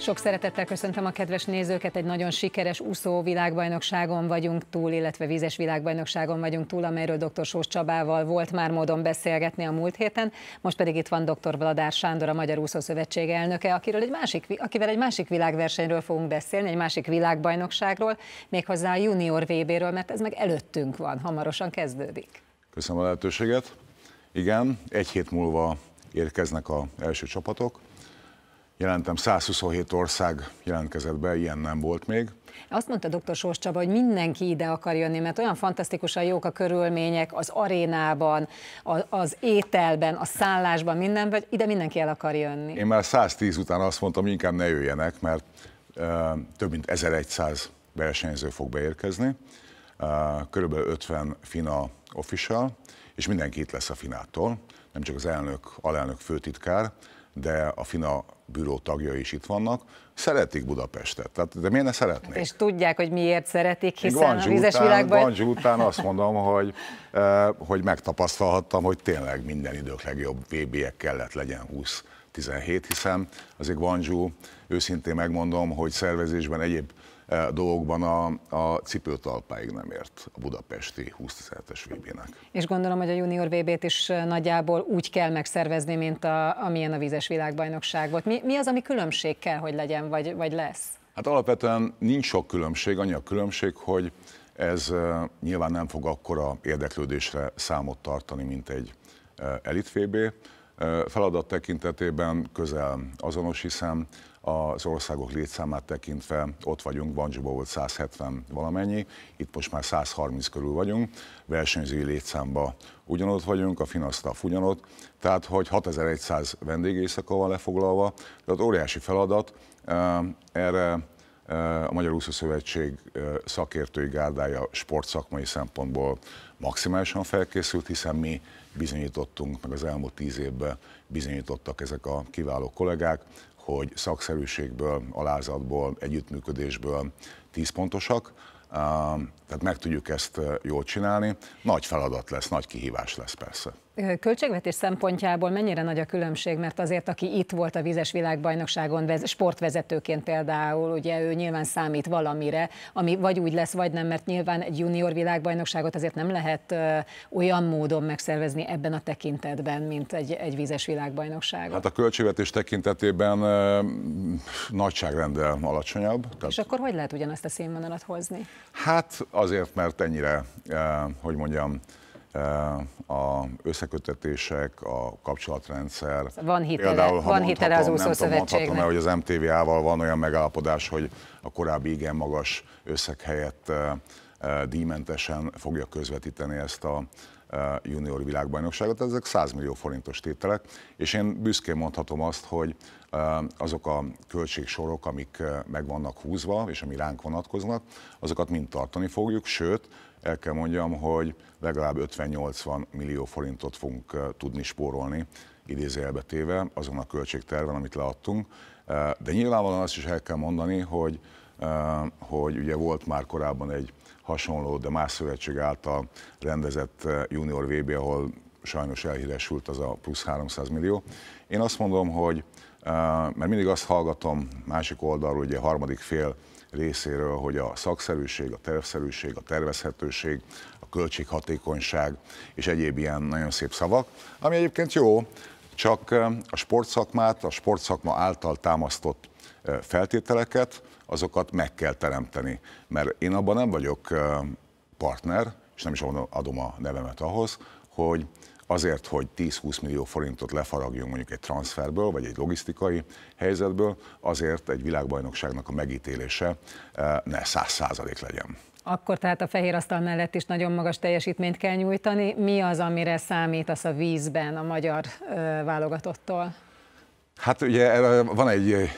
Sok szeretettel köszöntöm a kedves nézőket, egy nagyon sikeres úszó világbajnokságon vagyunk túl, illetve vízes világbajnokságon vagyunk túl, amelyről dr. Sós Csabával volt már módon beszélgetni a múlt héten, most pedig itt van dr. Vladár Sándor, a Magyar Úszó Szövetség elnöke, akiről egy másik, akivel egy másik világversenyről fogunk beszélni, egy másik világbajnokságról, méghozzá a junior VB-ről, mert ez meg előttünk van, hamarosan kezdődik. Köszönöm a lehetőséget. Igen, egy hét múlva érkeznek az első csapatok, jelentem 127 ország jelentkezett be, ilyen nem volt még. Azt mondta dr. Sós Csaba, hogy mindenki ide akar jönni, mert olyan fantasztikusan jók a körülmények az arénában, az ételben, a szállásban, minden, vagy ide mindenki el akar jönni. Én már 110 után azt mondtam, hogy inkább ne jöjjenek, mert ö, több mint 1100 versenyző fog beérkezni, ö, körülbelül 50 fina official, és mindenki itt lesz a finától, nem csak az elnök, alelnök, főtitkár, de a FINA büró tagja is itt vannak, szeretik Budapestet. Tehát, de miért ne szeretnék? És tudják, hogy miért szeretik, hiszen a vizes világban... Ganzsú után azt mondom, hogy, eh, hogy megtapasztalhattam, hogy tényleg minden idők legjobb vb kellett legyen 20 17, hiszem. Azért Guangzhou, őszintén megmondom, hogy szervezésben egyéb e, dolgokban a, a cipőtalpáig nem ért a budapesti 20 es VB-nek. És gondolom, hogy a junior VB-t is e, nagyjából úgy kell megszervezni, mint a, amilyen a vízes világbajnokság volt. Mi, mi az, ami különbség kell, hogy legyen, vagy, vagy lesz? Hát alapvetően nincs sok különbség, annyi a különbség, hogy ez e, nyilván nem fog akkora érdeklődésre számot tartani, mint egy elit VB. Feladat tekintetében közel azonos, hiszem az országok létszámát tekintve ott vagyunk, Banjuba volt 170 valamennyi, itt most már 130 körül vagyunk, versenyzői létszámba ugyanott vagyunk, a finasztaf ugyanott, tehát hogy 6100 vendégéjszaka van lefoglalva, de az óriási feladat, erre a Magyar Úszó Szövetség szakértői gárdája sportszakmai szempontból maximálisan felkészült, hiszen mi bizonyítottunk, meg az elmúlt tíz évben bizonyítottak ezek a kiváló kollégák, hogy szakszerűségből, alázatból, együttműködésből tíz pontosak. Tehát meg tudjuk ezt jól csinálni. Nagy feladat lesz, nagy kihívás lesz persze. Költségvetés szempontjából mennyire nagy a különbség, mert azért, aki itt volt a vizes világbajnokságon sportvezetőként például, ugye ő nyilván számít valamire, ami vagy úgy lesz, vagy nem, mert nyilván egy junior világbajnokságot azért nem lehet olyan módon megszervezni ebben a tekintetben, mint egy, egy vizes világbajnokságot. Hát a költségvetés tekintetében nagyságrendel alacsonyabb. Tehát... És akkor hogy lehet ugyanazt a színvonalat hozni? Hát Azért, mert ennyire, eh, hogy mondjam, eh, a összekötetések, a kapcsolatrendszer. Szóval van hitele, Például, ha van hitele az úszószövetségnek. Nem hogy az MTV-ával van olyan megállapodás, hogy a korábbi igen magas összeg helyett eh, díjmentesen fogja közvetíteni ezt a junior világbajnokságot, ezek 100 millió forintos tételek, és én büszkén mondhatom azt, hogy azok a költségsorok, amik meg vannak húzva, és ami ránk vonatkoznak, azokat mind tartani fogjuk, sőt, el kell mondjam, hogy legalább 50-80 millió forintot fogunk tudni spórolni, idézőjelbe téve, azon a költségterven, amit leadtunk. De nyilvánvalóan azt is el kell mondani, hogy hogy ugye volt már korábban egy hasonló, de más szövetség által rendezett junior VB, ahol sajnos elhíresült az a plusz 300 millió. Én azt mondom, hogy mert mindig azt hallgatom másik oldalról, ugye harmadik fél részéről, hogy a szakszerűség, a tervszerűség, a tervezhetőség, a költséghatékonyság és egyéb ilyen nagyon szép szavak, ami egyébként jó, csak a sportszakmát, a sportszakma által támasztott feltételeket azokat meg kell teremteni. Mert én abban nem vagyok partner, és nem is adom a nevemet ahhoz, hogy azért, hogy 10-20 millió forintot lefaragjunk mondjuk egy transferből, vagy egy logisztikai helyzetből, azért egy világbajnokságnak a megítélése ne 100% legyen. Akkor tehát a fehér asztal mellett is nagyon magas teljesítményt kell nyújtani. Mi az, amire számítasz a vízben a magyar válogatottól? Hát ugye eh, van egy eh,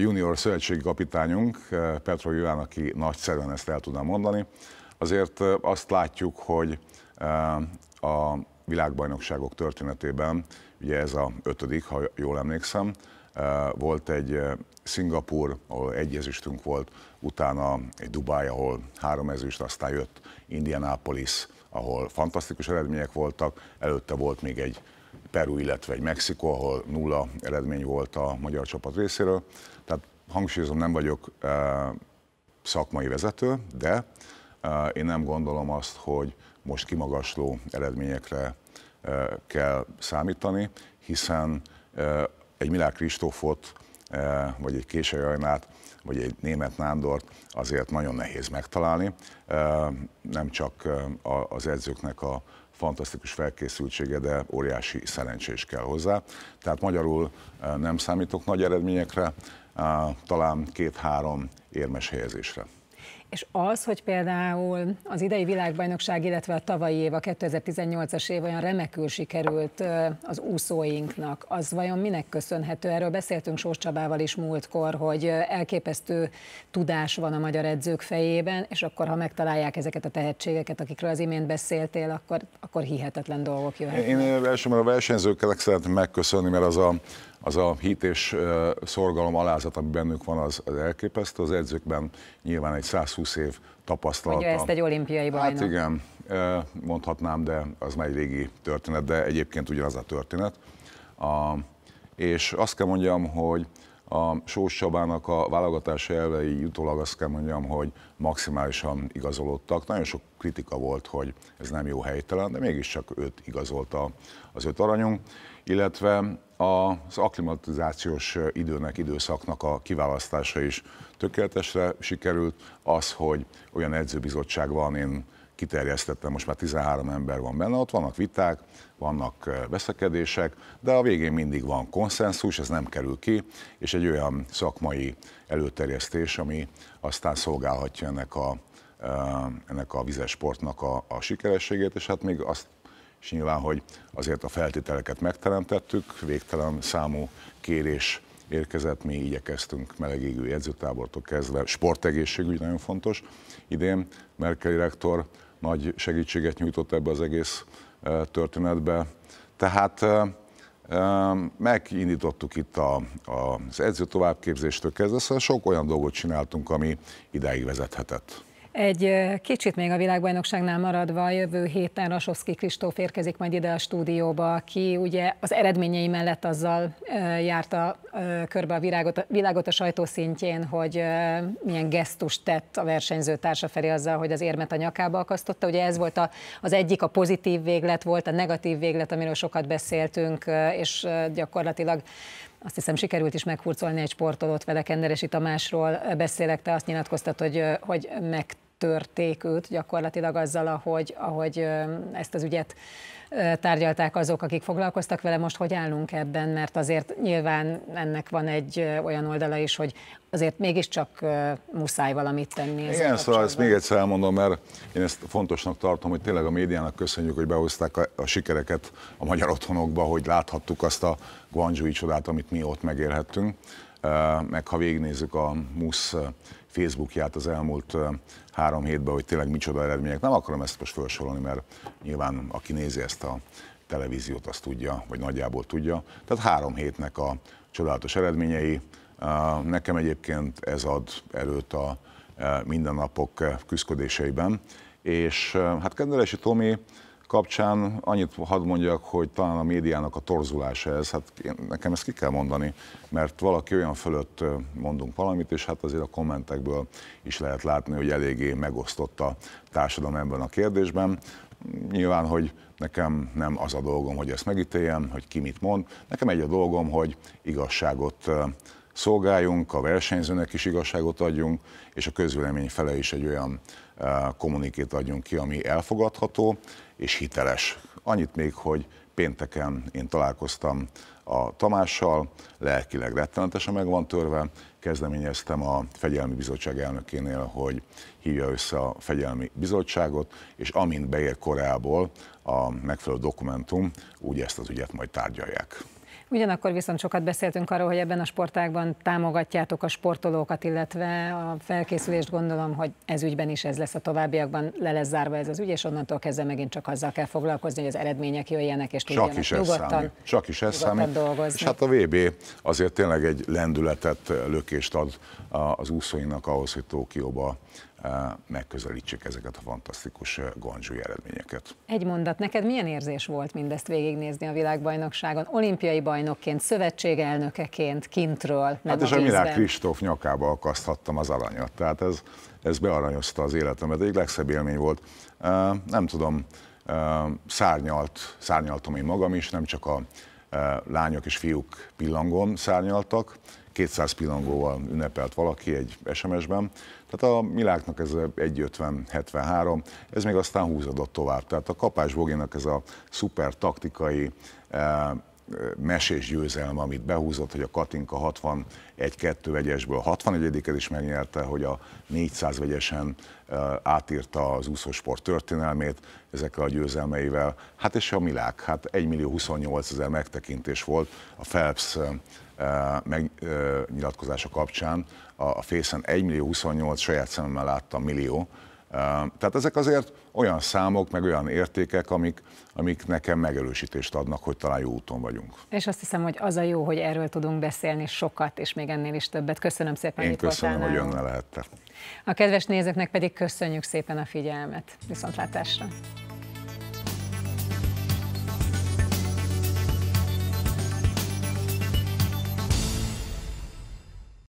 junior kapitányunk, eh, Petro Ján, aki nagyszerűen ezt el tudná mondani. Azért azt látjuk, hogy a világbajnokságok történetében, ugye ez a ötödik, ha jól emlékszem, volt egy Szingapur, ahol egy ezüstünk volt, utána egy Dubáj, ahol három ezüst, aztán jött Indianapolis, ahol fantasztikus eredmények voltak, előtte volt még egy Peru, illetve egy Mexikó, ahol nulla eredmény volt a magyar csapat részéről. Tehát hangsúlyozom, nem vagyok eh, szakmai vezető, de eh, én nem gondolom azt, hogy most kimagasló eredményekre eh, kell számítani, hiszen egy Milák Kristófot, vagy egy Késejajnát, vagy egy német Nándort azért nagyon nehéz megtalálni, nem csak az edzőknek a fantasztikus felkészültsége, de óriási szerencsés kell hozzá. Tehát magyarul e, nem számítok nagy eredményekre, e, talán két-három érmes helyezésre. És az, hogy például az idei világbajnokság, illetve a tavalyi év, a 2018-as év olyan remekül sikerült az úszóinknak, az vajon minek köszönhető? Erről beszéltünk Sós Csabával is múltkor, hogy elképesztő tudás van a magyar edzők fejében, és akkor, ha megtalálják ezeket a tehetségeket, akikről az imént beszéltél, akkor, akkor hihetetlen dolgok jöhetnek. Én elsőben a versenyzőknek szeretném megköszönni, mert az a az a hit és szorgalom alázat, ami bennük van, az, az elképesztő. Az edzőkben nyilván egy 120 20 év tapasztalata. Ugye ezt egy olimpiai hát bajnok. Hát igen, mondhatnám, de az már egy régi történet, de egyébként ugyanaz a történet. A, és azt kell mondjam, hogy a Sós Csabának a válogatás elvei jutólag azt kell mondjam, hogy maximálisan igazolódtak. Nagyon sok kritika volt, hogy ez nem jó helytelen, de mégiscsak őt igazolta az öt aranyunk illetve az akklimatizációs időnek, időszaknak a kiválasztása is tökéletesre sikerült. Az, hogy olyan edzőbizottság van, én kiterjesztettem, most már 13 ember van benne, ott vannak viták, vannak veszekedések, de a végén mindig van konszenzus, ez nem kerül ki, és egy olyan szakmai előterjesztés, ami aztán szolgálhatja ennek a, ennek a vizes sportnak a, a sikerességét, és hát még azt és nyilván, hogy azért a feltételeket megteremtettük, végtelen számú kérés érkezett, mi igyekeztünk melegégű edzőtábortól kezdve, sportegészségügy nagyon fontos. Idén Merkeli rektor nagy segítséget nyújtott ebbe az egész e, történetbe. Tehát e, e, megindítottuk itt a, az edző továbbképzéstől kezdve, szóval sok olyan dolgot csináltunk, ami ideig vezethetett. Egy kicsit még a világbajnokságnál maradva, jövő héten Rasovszki Kristóf érkezik majd ide a stúdióba, aki ugye az eredményei mellett azzal járta körbe a a világot a sajtó szintjén, hogy milyen gesztust tett a versenyző társa felé azzal, hogy az érmet a nyakába akasztotta. Ugye ez volt a, az egyik, a pozitív véglet volt, a negatív véglet, amiről sokat beszéltünk, és gyakorlatilag azt hiszem sikerült is meghurcolni egy sportolót vele, Kenderesi Tamásról beszélek, te azt nyilatkoztat, hogy, hogy meg megtörték őt gyakorlatilag azzal, ahogy, ahogy ezt az ügyet tárgyalták azok, akik foglalkoztak vele, most hogy állunk ebben, mert azért nyilván ennek van egy olyan oldala is, hogy azért mégiscsak muszáj valamit tenni. Igen, szóval ezt még egyszer elmondom, mert én ezt fontosnak tartom, hogy tényleg a médiának köszönjük, hogy behozták a, a sikereket a magyar otthonokba, hogy láthattuk azt a guangzsói csodát, amit mi ott megélhettünk. Meg ha végignézzük a MUSZ Facebookját az elmúlt három hétben, hogy tényleg micsoda eredmények. Nem akarom ezt most felsorolni, mert nyilván aki nézi ezt a televíziót, azt tudja, vagy nagyjából tudja. Tehát három hétnek a csodálatos eredményei. Nekem egyébként ez ad erőt a mindennapok küzdködéseiben. És hát Kendelesi Tomi kapcsán annyit hadd mondjak, hogy talán a médiának a torzulása ez, hát én, nekem ezt ki kell mondani, mert valaki olyan fölött mondunk valamit, és hát azért a kommentekből is lehet látni, hogy eléggé megosztott a társadalom ebben a kérdésben. Nyilván, hogy nekem nem az a dolgom, hogy ezt megítéljem, hogy ki mit mond, nekem egy a dolgom, hogy igazságot szolgáljunk, a versenyzőnek is igazságot adjunk, és a közvélemény fele is egy olyan eh, kommunikét adjunk ki, ami elfogadható és hiteles. Annyit még, hogy pénteken én találkoztam a Tamással, lelkileg rettenetesen meg van törve, kezdeményeztem a Fegyelmi Bizottság elnökénél, hogy hívja össze a Fegyelmi Bizottságot, és amint beér korából a megfelelő dokumentum, úgy ezt az ügyet majd tárgyalják. Ugyanakkor viszont sokat beszéltünk arról, hogy ebben a sportágban támogatjátok a sportolókat, illetve a felkészülést gondolom, hogy ez ügyben is ez lesz a továbbiakban, le lesz zárva ez az ügy, és onnantól kezdve megint csak azzal kell foglalkozni, hogy az eredmények jöjjenek, és tudjanak csak is nyugodtan, Csak is ez számít. dolgozni. És hát a VB azért tényleg egy lendületet, lökést ad az úszóinak ahhoz, hogy Tókióba megközelítsék ezeket a fantasztikus gancsúly eredményeket. Egy mondat, neked milyen érzés volt mindezt végignézni a világbajnokságon, olimpiai bajnokként, szövetségelnökeként, kintről, meg Hát és a, a Kristóf nyakába akaszthattam az aranyat, tehát ez, ez bearanyozta az életemet, egy legszebb élmény volt. Nem tudom, szárnyalt, szárnyaltam én magam is, nem csak a lányok és fiúk pillangón szárnyaltak, 200 pillangóval ünnepelt valaki egy SMS-ben, tehát a Miláknak ez 1.50-73, ez még aztán húzódott tovább. Tehát a kapás ez a szuper taktikai mesés győzelme, amit behúzott, hogy a Katinka 61-2 vegyesből 61 et is megnyerte, hogy a 400 vegyesen átírta az úszósport történelmét ezekkel a győzelmeivel. Hát és a Milák, hát 1 millió 28 ezer megtekintés volt a Phelps megnyilatkozása kapcsán. A Fészen 1 millió 28 saját szememmel láttam millió, tehát ezek azért olyan számok, meg olyan értékek, amik, amik nekem megerősítést adnak, hogy talán jó úton vagyunk. És azt hiszem, hogy az a jó, hogy erről tudunk beszélni sokat, és még ennél is többet. Köszönöm szépen, Én hogy köszönöm, hogy önne lehettem. A kedves nézőknek pedig köszönjük szépen a figyelmet. Viszontlátásra!